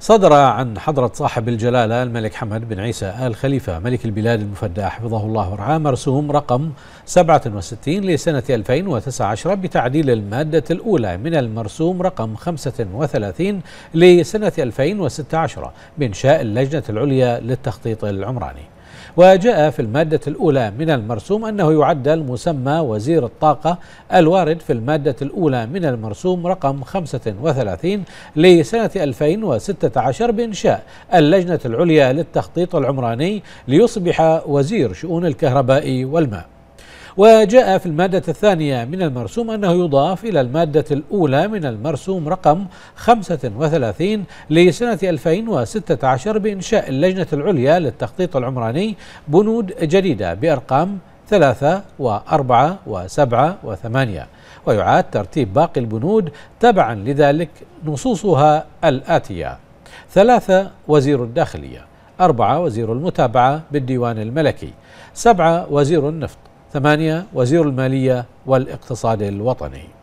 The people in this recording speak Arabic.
صدر عن حضرة صاحب الجلالة الملك حمد بن عيسى آل خليفة ملك البلاد المفدى حفظه الله ورعاه مرسوم رقم 67 لسنة 2019 بتعديل المادة الأولى من المرسوم رقم 35 لسنة 2016 بإنشاء اللجنة العليا للتخطيط العمراني وجاء في المادة الأولى من المرسوم أنه يعدل مسمى وزير الطاقة الوارد في المادة الأولى من المرسوم رقم 35 لسنة 2016 بإنشاء اللجنة العليا للتخطيط العمراني ليصبح وزير شؤون الكهرباء والماء وجاء في المادة الثانية من المرسوم أنه يضاف إلى المادة الأولى من المرسوم رقم 35 لسنة 2016 بإنشاء اللجنة العليا للتخطيط العمراني بنود جديدة بأرقام 3 و 4 و 7 و 8 ويعاد ترتيب باقي البنود تبعا لذلك نصوصها الآتية 3 وزير الداخلية 4 وزير المتابعة بالديوان الملكي 7 وزير النفط ثمانية وزير المالية والاقتصاد الوطني